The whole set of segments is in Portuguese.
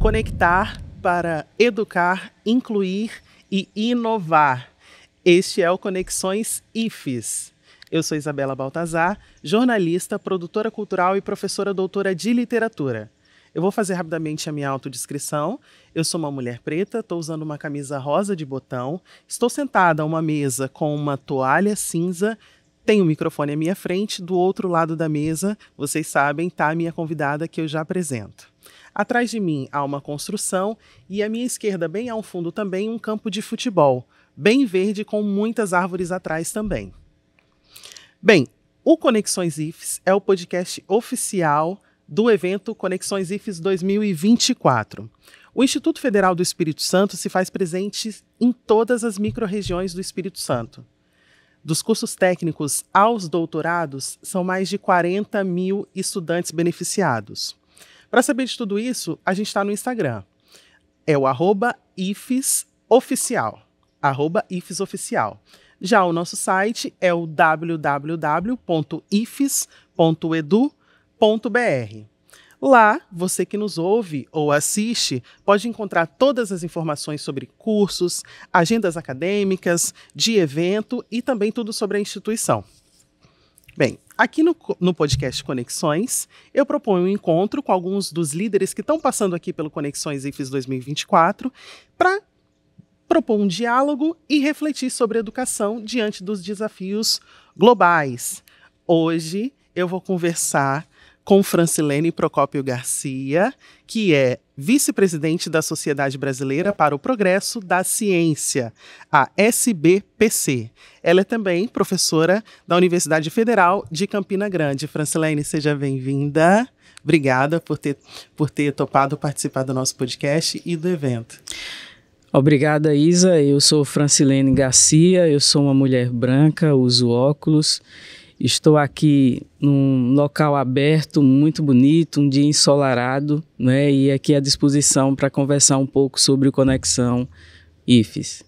Conectar para educar, incluir e inovar. Este é o Conexões IFES. Eu sou Isabela Baltazar, jornalista, produtora cultural e professora doutora de literatura. Eu vou fazer rapidamente a minha autodescrição. Eu sou uma mulher preta, estou usando uma camisa rosa de botão, estou sentada a uma mesa com uma toalha cinza tem o um microfone à minha frente, do outro lado da mesa, vocês sabem, está a minha convidada que eu já apresento. Atrás de mim há uma construção e à minha esquerda, bem ao fundo também, um campo de futebol, bem verde com muitas árvores atrás também. Bem, o Conexões IFES é o podcast oficial do evento Conexões IFES 2024. O Instituto Federal do Espírito Santo se faz presente em todas as microrregiões do Espírito Santo. Dos cursos técnicos aos doutorados, são mais de 40 mil estudantes beneficiados. Para saber de tudo isso, a gente está no Instagram. É o arroba IFESOficial. Arroba IFESOficial. Já o nosso site é o www.ifes.edu.br. Lá, você que nos ouve ou assiste pode encontrar todas as informações sobre cursos, agendas acadêmicas, de evento e também tudo sobre a instituição. Bem, aqui no, no, podcast Conexões, eu proponho um encontro com alguns dos líderes que estão passando aqui pelo Conexões IFES 2024 para propor um diálogo e refletir sobre educação diante dos desafios globais. Hoje eu vou conversar com Francilene Procópio Garcia, que é vice-presidente da Sociedade Brasileira para o Progresso da Ciência, a SBPC. Ela é também professora da Universidade Federal de Campina Grande. Francilene, seja bem-vinda. Obrigada por ter, por ter topado participar do nosso podcast e do evento. Obrigada, Isa. Eu sou Francilene Garcia, eu sou uma mulher branca, uso óculos Estou aqui num local aberto, muito bonito, um dia ensolarado, né? E aqui à disposição para conversar um pouco sobre o Conexão IFES.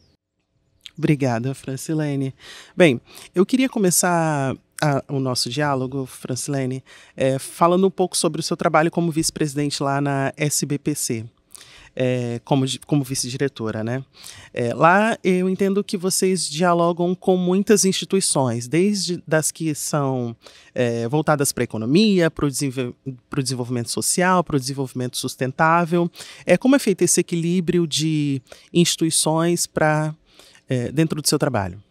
Obrigada, Francilene. Bem, eu queria começar a, o nosso diálogo, Francilene, é, falando um pouco sobre o seu trabalho como vice-presidente lá na SBPC é, como, como vice-diretora, né? É, lá eu entendo que vocês dialogam com muitas instituições, desde das que são é, voltadas para a economia, para o desenvol desenvolvimento social, para o desenvolvimento sustentável. É, como é feito esse equilíbrio de instituições para é, dentro do seu trabalho?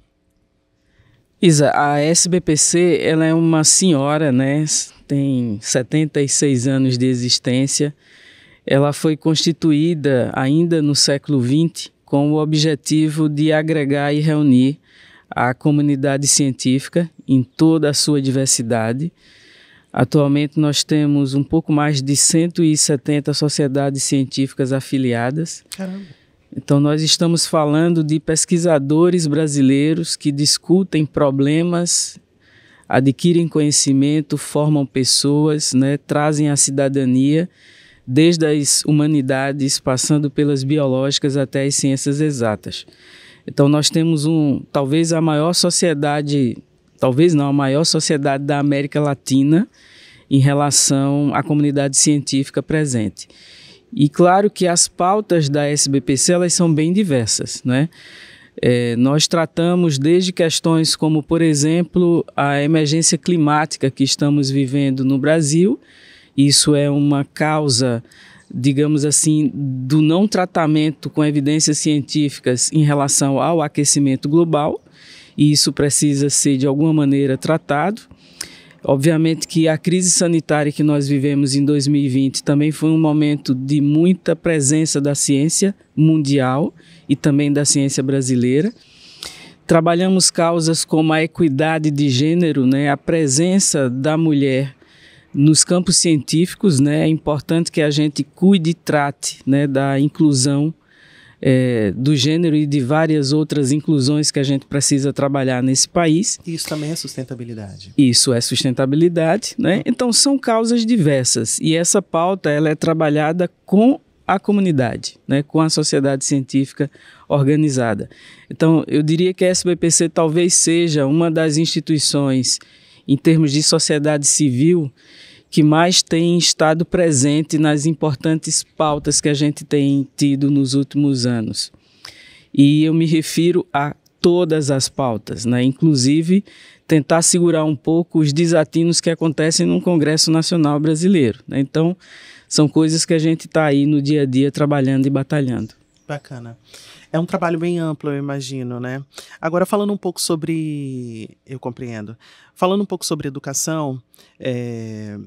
Isa, a SBPC ela é uma senhora, né? Tem 76 anos de existência ela foi constituída ainda no século XX com o objetivo de agregar e reunir a comunidade científica em toda a sua diversidade. Atualmente nós temos um pouco mais de 170 sociedades científicas afiliadas. Caramba. Então, nós estamos falando de pesquisadores brasileiros que discutem problemas, adquirem conhecimento, formam pessoas, né, trazem a cidadania desde as humanidades, passando pelas biológicas até as ciências exatas. Então nós temos um, talvez a maior sociedade, talvez não, a maior sociedade da América Latina em relação à comunidade científica presente. E claro que as pautas da SBPC elas são bem diversas, né? É, nós tratamos desde questões como, por exemplo, a emergência climática que estamos vivendo no Brasil, isso é uma causa, digamos assim, do não tratamento com evidências científicas em relação ao aquecimento global, e isso precisa ser de alguma maneira tratado. Obviamente que a crise sanitária que nós vivemos em 2020 também foi um momento de muita presença da ciência mundial e também da ciência brasileira. Trabalhamos causas como a equidade de gênero, né, a presença da mulher nos campos científicos, né, é importante que a gente cuide e trate né, da inclusão é, do gênero e de várias outras inclusões que a gente precisa trabalhar nesse país. Isso também é sustentabilidade. Isso é sustentabilidade, né? Então são causas diversas e essa pauta ela é trabalhada com a comunidade, né, com a sociedade científica organizada. Então, eu diria que a SBPC talvez seja uma das instituições em termos de sociedade civil, que mais tem estado presente nas importantes pautas que a gente tem tido nos últimos anos. E eu me refiro a todas as pautas, né? inclusive tentar segurar um pouco os desatinos que acontecem no Congresso Nacional Brasileiro. Né? Então, são coisas que a gente está aí no dia a dia trabalhando e batalhando. Bacana. É um trabalho bem amplo, eu imagino, né? Agora, falando um pouco sobre. Eu compreendo. Falando um pouco sobre educação, é,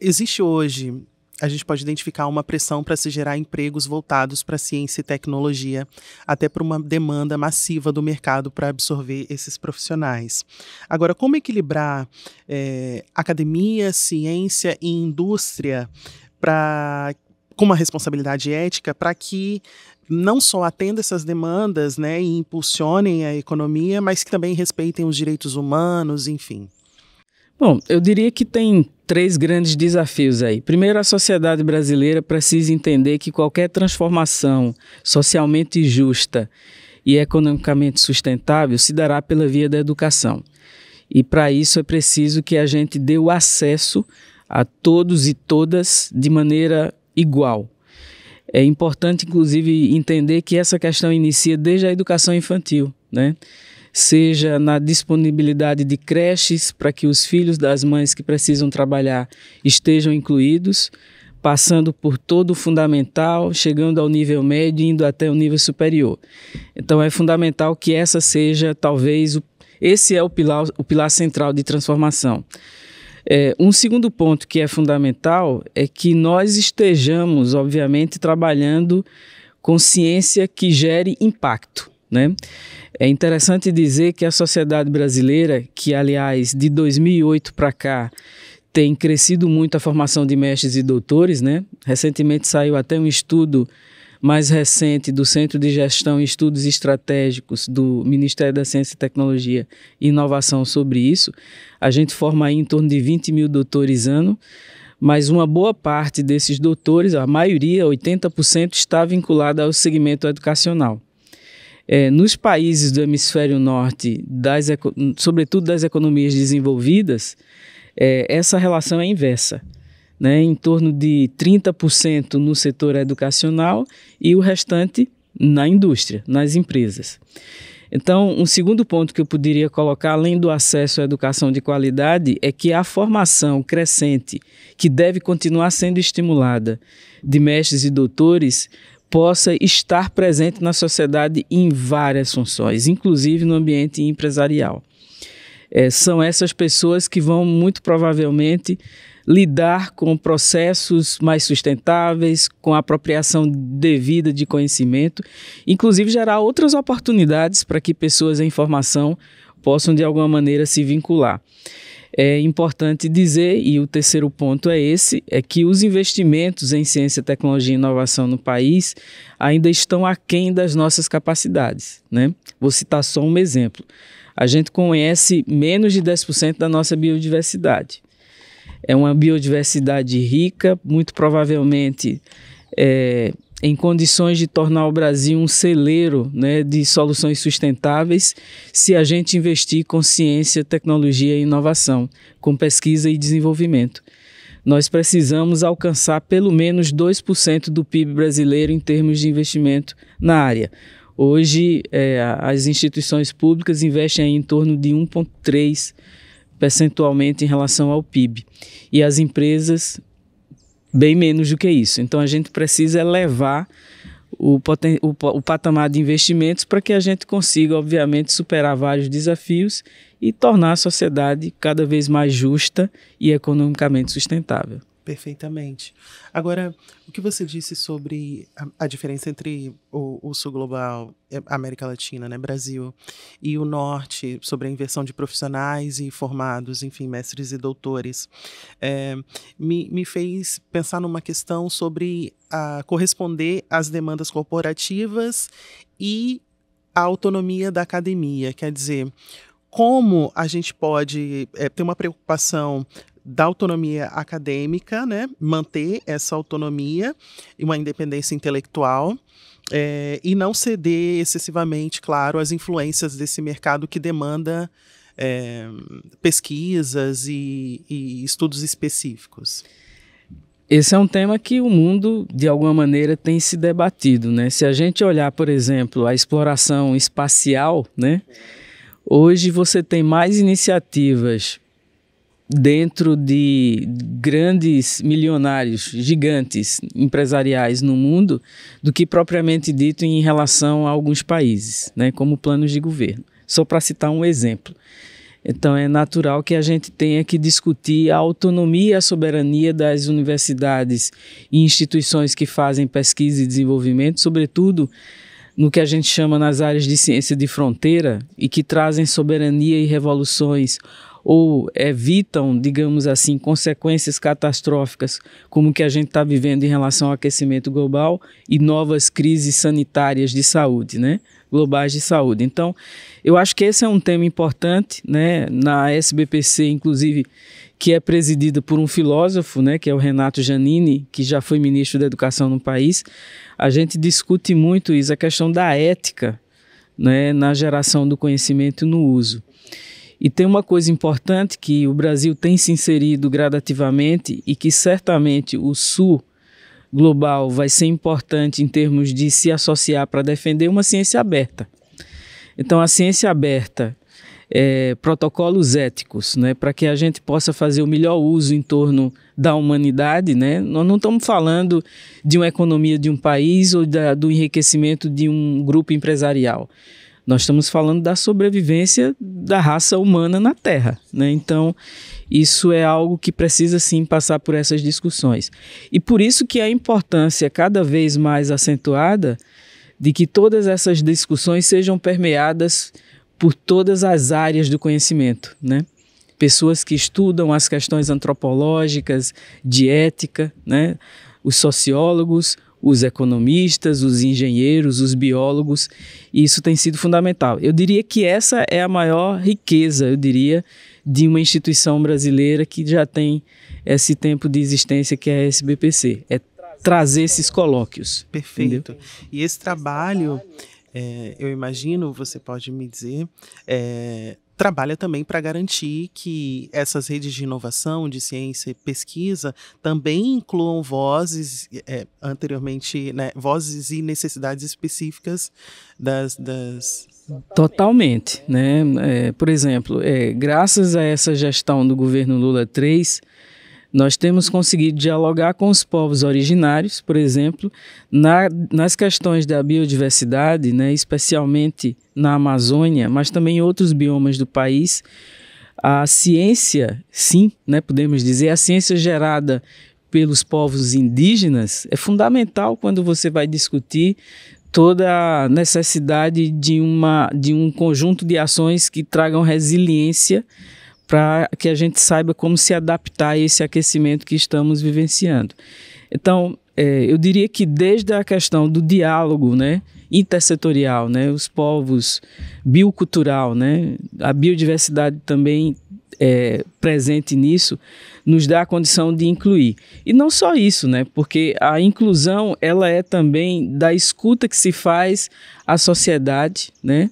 existe hoje. A gente pode identificar uma pressão para se gerar empregos voltados para ciência e tecnologia, até para uma demanda massiva do mercado para absorver esses profissionais. Agora, como equilibrar é, academia, ciência e indústria para com uma responsabilidade ética para que não só atenda essas demandas né, e impulsionem a economia, mas que também respeitem os direitos humanos, enfim. Bom, eu diria que tem três grandes desafios aí. Primeiro, a sociedade brasileira precisa entender que qualquer transformação socialmente justa e economicamente sustentável se dará pela via da educação. E para isso é preciso que a gente dê o acesso a todos e todas de maneira igual. É importante, inclusive, entender que essa questão inicia desde a educação infantil, né? seja na disponibilidade de creches para que os filhos das mães que precisam trabalhar estejam incluídos, passando por todo o fundamental, chegando ao nível médio e indo até o nível superior. Então é fundamental que essa seja talvez o, esse é o pilar, o pilar central de transformação. É, um segundo ponto que é fundamental é que nós estejamos, obviamente, trabalhando com ciência que gere impacto. Né? É interessante dizer que a sociedade brasileira, que aliás de 2008 para cá tem crescido muito a formação de mestres e doutores, né? Recentemente saiu até um estudo mais recente do Centro de Gestão e Estudos Estratégicos do Ministério da Ciência e Tecnologia e Inovação sobre isso. A gente forma aí em torno de 20 mil doutores ano, mas uma boa parte desses doutores, a maioria, 80%, está vinculada ao segmento educacional. É, nos países do hemisfério norte, das, sobretudo das economias desenvolvidas, é, essa relação é inversa né, em torno de 30% no setor educacional e o restante na indústria, nas empresas. Então, um segundo ponto que eu poderia colocar, além do acesso à educação de qualidade, é que a formação crescente, que deve continuar sendo estimulada, de mestres e doutores, possa estar presente na sociedade em várias funções, inclusive no ambiente empresarial. É, são essas pessoas que vão, muito provavelmente, lidar com processos mais sustentáveis, com a apropriação devida de conhecimento, inclusive gerar outras oportunidades para que pessoas em formação possam de alguma maneira se vincular. É importante dizer, e o terceiro ponto é esse, é que os investimentos em ciência, tecnologia e inovação no país ainda estão aquém das nossas capacidades. Né? Vou citar só um exemplo. A gente conhece menos de 10% da nossa biodiversidade é uma biodiversidade rica, muito provavelmente é, em condições de tornar o Brasil um celeiro né, de soluções sustentáveis, se a gente investir com ciência, tecnologia e inovação, com pesquisa e desenvolvimento. Nós precisamos alcançar pelo menos 2% do PIB brasileiro em termos de investimento na área. Hoje, é, as instituições públicas investem em torno de 1,3% percentualmente em relação ao PIB. E as empresas, bem menos do que isso. Então a gente precisa elevar o, o, o patamar de investimentos para que a gente consiga, obviamente, superar vários desafios e tornar a sociedade cada vez mais justa e economicamente sustentável. Perfeitamente. Agora, o que você disse sobre a, a diferença entre o, o, sul global, eh, América Latina, né, Brasil, e o norte, sobre a inversão de profissionais e formados, enfim, mestres e doutores, é, me, me fez pensar numa questão sobre a, corresponder às demandas corporativas e a autonomia da academia. Quer dizer, como a gente pode é, ter uma preocupação da autonomia acadêmica, né? manter essa autonomia e uma independência intelectual. É, e não ceder excessivamente, claro, às influências desse mercado que demanda é, pesquisas e, e estudos específicos. Esse é um tema que o mundo, de alguma maneira, tem se debatido, né? Se a gente olhar, por exemplo, a exploração espacial, né? Hoje você tem mais iniciativas dentro de grandes milionários, gigantes empresariais no mundo, do que propriamente dito em relação a alguns países, né, como planos de governo. Só para citar um exemplo. Então é natural que a gente tenha que discutir a autonomia e a soberania das universidades e instituições que fazem pesquisa e desenvolvimento, sobretudo no que a gente chama nas áreas de ciência de fronteira e que trazem soberania e revoluções ou evitam, digamos assim, consequências catastróficas, como que a gente está vivendo em relação ao aquecimento global e novas crises sanitárias de saúde, né? globais de saúde. Então, eu acho que esse é um tema importante, né? Na SBPC, inclusive, que é presidida por um filósofo, né, que é o Renato Janini, que já foi ministro da Educação no país, a gente discute muito isso, a questão da ética, né, na geração do conhecimento e no uso. E tem uma coisa importante que o Brasil tem se inserido gradativamente e que certamente o Sul global vai ser importante em termos de se associar para defender uma ciência aberta. Então, a ciência aberta, é, protocolos éticos, né, para que a gente possa fazer o melhor uso em torno da humanidade. Né? Nós não estamos falando de uma economia de um país ou da, do enriquecimento de um grupo empresarial. Nós estamos falando da sobrevivência da raça humana na Terra, né? Então, isso é algo que precisa sim passar por essas discussões. E por isso que a importância cada vez mais acentuada de que todas essas discussões sejam permeadas por todas as áreas do conhecimento, né? Pessoas que estudam as questões antropológicas, de ética, né? os sociólogos, os economistas, os engenheiros, os biólogos, e isso tem sido fundamental. Eu diria que essa é a maior riqueza, eu diria, de uma instituição brasileira que já tem esse tempo de existência que é a SBPC. É trazer esses colóquios. Perfeito. Entendeu? E esse trabalho, é, eu imagino, você pode me dizer, é, trabalha também para garantir que essas redes de inovação, de ciência e pesquisa também incluam vozes é, anteriormente, né, vozes e necessidades específicas das, das Totalmente, né? É, por exemplo, é, graças a essa gestão do governo Lula 3, nós temos conseguido dialogar com os povos originários, por exemplo, na, nas questões da biodiversidade, né, especialmente na Amazônia, mas também em outros biomas do país. A ciência, sim, né, podemos dizer, a ciência gerada pelos povos indígenas é fundamental quando você vai discutir toda a necessidade de, uma, de um conjunto de ações que tragam resiliência para que a gente saiba como se adaptar a esse aquecimento que estamos vivenciando. Então, é, eu diria que desde a questão do diálogo, né, intersetorial, né, os povos, biocultural, né, a biodiversidade também é, presente nisso, nos dá a condição de incluir. E não só isso, né, porque a inclusão ela é também da escuta que se faz à sociedade, né,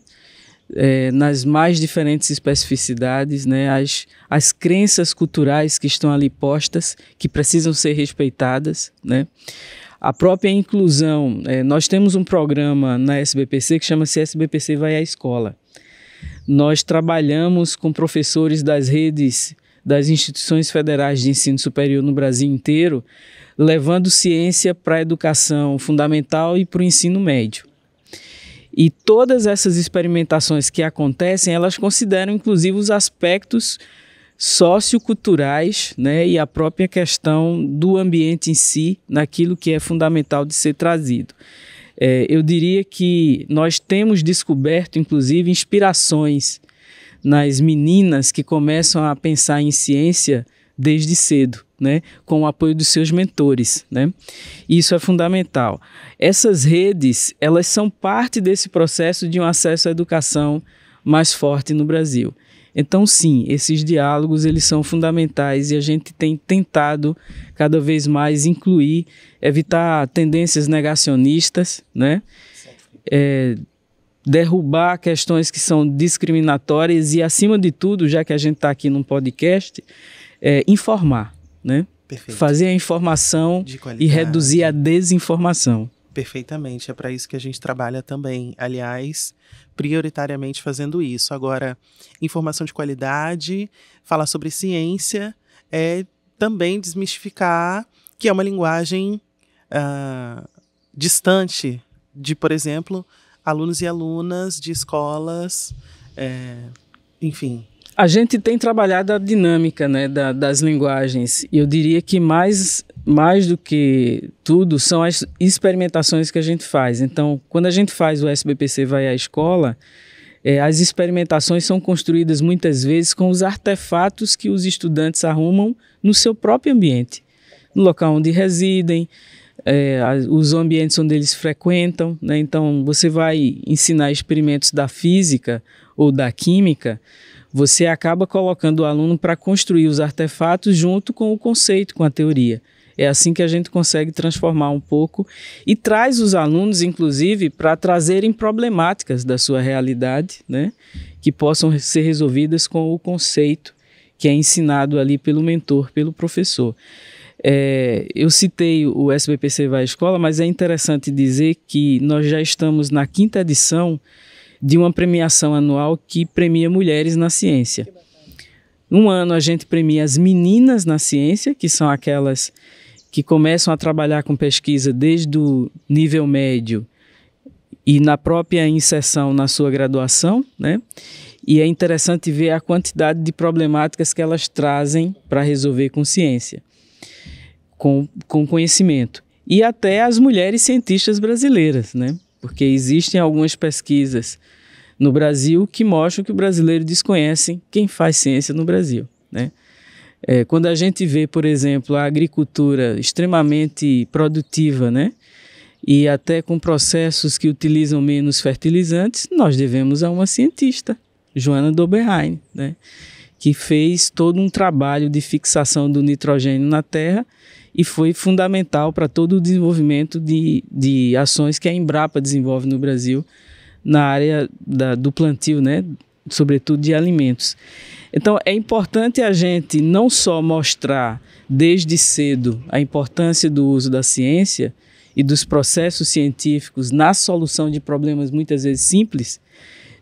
é, nas mais diferentes especificidades, né, as, as crenças culturais que estão ali postas, que precisam ser respeitadas. Né. A própria inclusão, é, nós temos um programa na SBPC que chama-se SBPC Vai à Escola. Nós trabalhamos com professores das redes das instituições federais de ensino superior no Brasil inteiro, levando ciência para a educação fundamental e para o ensino médio. E todas essas experimentações que acontecem, elas consideram inclusive os aspectos socioculturais né, e a própria questão do ambiente em si, naquilo que é fundamental de ser trazido. É, eu diria que nós temos descoberto, inclusive, inspirações nas meninas que começam a pensar em ciência desde cedo né, com o apoio dos seus mentores, né? Isso é fundamental. Essas redes, elas são parte desse processo de um acesso à educação mais forte no Brasil. Então, sim, esses diálogos eles são fundamentais e a gente tem tentado cada vez mais incluir, evitar tendências negacionistas, né? É, derrubar questões que são discriminatórias e, acima de tudo, já que a gente está aqui num podcast, é, informar né? Perfeito. Fazer a informação e reduzir a desinformação. Perfeitamente, é para isso que a gente trabalha também. Aliás, prioritariamente fazendo isso. Agora, informação de qualidade, falar sobre ciência, é também desmistificar que é uma linguagem uh, distante de, por exemplo, alunos e alunas de escolas, é, enfim, a gente tem trabalhado a dinâmica né, da, das linguagens. E eu diria que mais, mais do que tudo são as experimentações que a gente faz. Então, quando a gente faz o SBPC Vai à Escola, é, as experimentações são construídas muitas vezes com os artefatos que os estudantes arrumam no seu próprio ambiente, no local onde residem, é, os ambientes onde eles frequentam. Né? Então, você vai ensinar experimentos da física ou da química você acaba colocando o aluno para construir os artefatos junto com o conceito, com a teoria. É assim que a gente consegue transformar um pouco e traz os alunos, inclusive, para trazerem problemáticas da sua realidade, né? Que possam ser resolvidas com o conceito que é ensinado ali pelo mentor, pelo professor. É, eu citei o SBPC Vai à Escola, mas é interessante dizer que nós já estamos na quinta edição de uma premiação anual que premia mulheres na ciência. Um ano a gente premia as meninas na ciência, que são aquelas que começam a trabalhar com pesquisa desde o nível médio e na própria inserção na sua graduação, né? E é interessante ver a quantidade de problemáticas que elas trazem para resolver com ciência, com, com conhecimento. E até as mulheres cientistas brasileiras, né? porque existem algumas pesquisas no Brasil que mostram que o brasileiro desconhece quem faz ciência no Brasil. Né? É, quando a gente vê, por exemplo, a agricultura extremamente produtiva, né? e até com processos que utilizam menos fertilizantes, nós devemos a uma cientista, Joana Doberheim, né? que fez todo um trabalho de fixação do nitrogênio na terra e foi fundamental para todo o desenvolvimento de, de ações que a Embrapa desenvolve no Brasil na área da, do plantio, né? sobretudo de alimentos. Então é importante a gente não só mostrar desde cedo a importância do uso da ciência e dos processos científicos na solução de problemas muitas vezes simples,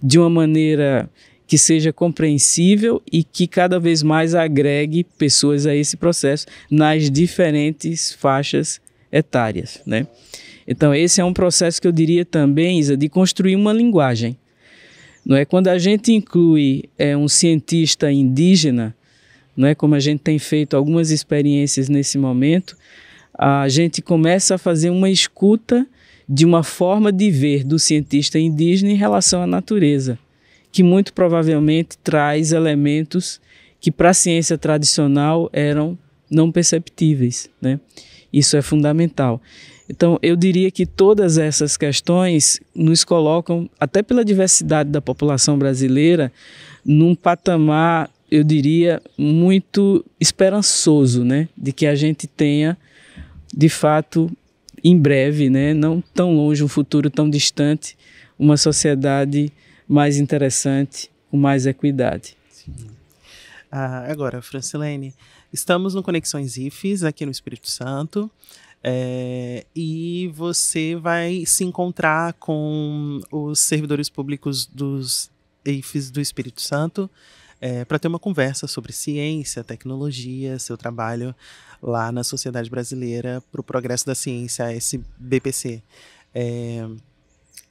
de uma maneira que seja compreensível e que cada vez mais agregue pessoas a esse processo nas diferentes faixas etárias, né? Então esse é um processo que eu diria também, Isa, de construir uma linguagem. Não é quando a gente inclui é, um cientista indígena, não é como a gente tem feito algumas experiências nesse momento, a gente começa a fazer uma escuta de uma forma de ver do cientista indígena em relação à natureza que muito provavelmente traz elementos que para a ciência tradicional eram não perceptíveis, né? Isso é fundamental. Então, eu diria que todas essas questões nos colocam, até pela diversidade da população brasileira, num patamar, eu diria, muito esperançoso, né? De que a gente tenha, de fato, em breve, né? Não tão longe, um futuro tão distante, uma sociedade mais interessante, com mais equidade. Sim. Ah, agora, Francilene, estamos no Conexões IFES, aqui no Espírito Santo. É, e você vai se encontrar com os servidores públicos dos IFES do Espírito Santo é, eh, para ter uma conversa sobre ciência, tecnologia, seu trabalho lá na Sociedade Brasileira para o Progresso da Ciência, SBPC. É, eh,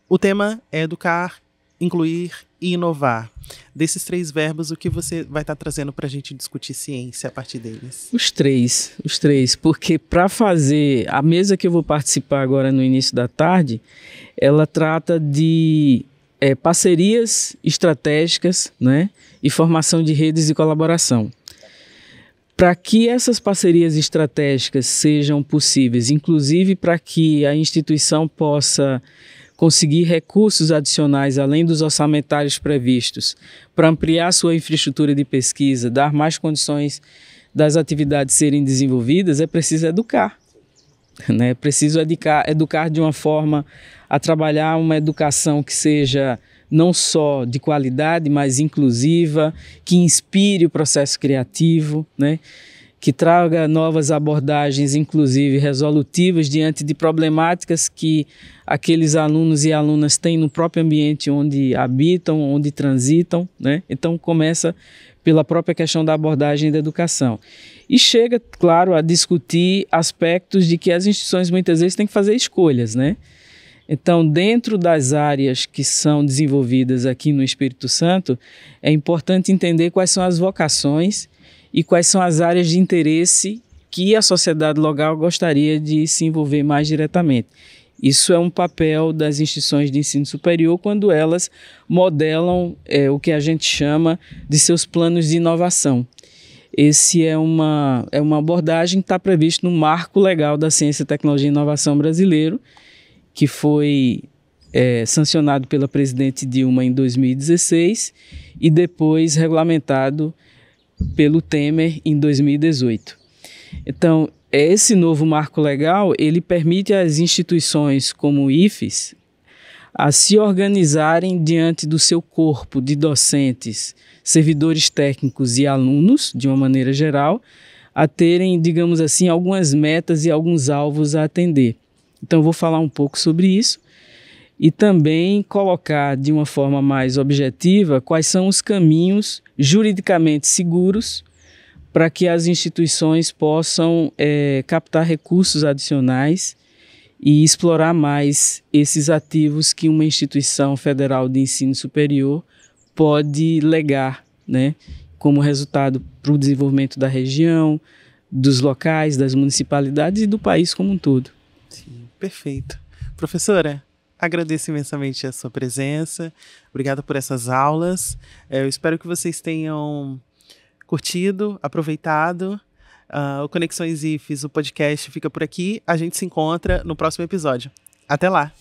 o tema é educar incluir e inovar. Desses três verbos, o que você vai estar tá trazendo para a gente discutir ciência a partir deles? Os três, os três, porque para fazer a mesa que eu vou participar agora no início da tarde, ela trata de é, parcerias estratégicas, né, e formação de redes de colaboração. Para que essas parcerias estratégicas sejam possíveis, inclusive para que a instituição possa conseguir recursos adicionais além dos orçamentários previstos para ampliar sua infraestrutura de pesquisa, dar mais condições das atividades serem desenvolvidas, é preciso educar. Né? É preciso educar, educar de uma forma a trabalhar uma educação que seja não só de qualidade, mas inclusiva, que inspire o processo criativo, né? que traga novas abordagens, inclusive resolutivas, diante de problemáticas que aqueles alunos e alunas têm no próprio ambiente onde habitam, onde transitam. Né? Então, começa pela própria questão da abordagem da educação. E chega, claro, a discutir aspectos de que as instituições muitas vezes têm que fazer escolhas. Né? Então, dentro das áreas que são desenvolvidas aqui no Espírito Santo, é importante entender quais são as vocações e quais são as áreas de interesse que a sociedade local gostaria de se envolver mais diretamente. Isso é um papel das instituições de ensino superior quando elas modelam é, o que a gente chama de seus planos de inovação. Esse é uma, é uma abordagem que está prevista no Marco Legal da Ciência, Tecnologia e Inovação Brasileiro, que foi é, sancionado pela presidente Dilma em 2016 e depois regulamentado pelo Temer em 2018. Então, esse novo marco legal, ele permite às instituições como o IFES a se organizarem diante do seu corpo de docentes, servidores técnicos e alunos, de uma maneira geral, a terem, digamos assim, algumas metas e alguns alvos a atender. Então, eu vou falar um pouco sobre isso e também colocar de uma forma mais objetiva quais são os caminhos juridicamente seguros para que as instituições possam é, captar recursos adicionais e explorar mais esses ativos que uma instituição federal de ensino superior pode legar, né, como resultado para o desenvolvimento da região, dos locais, das municipalidades e do país como um todo. Sim, perfeito. Professora, agradeço imensamente a sua presença. Obrigada por essas aulas. É, eu espero que vocês tenham curtido, aproveitado. Uh, o Conexões IFES, o podcast fica por aqui. A gente se encontra no próximo episódio. Até lá!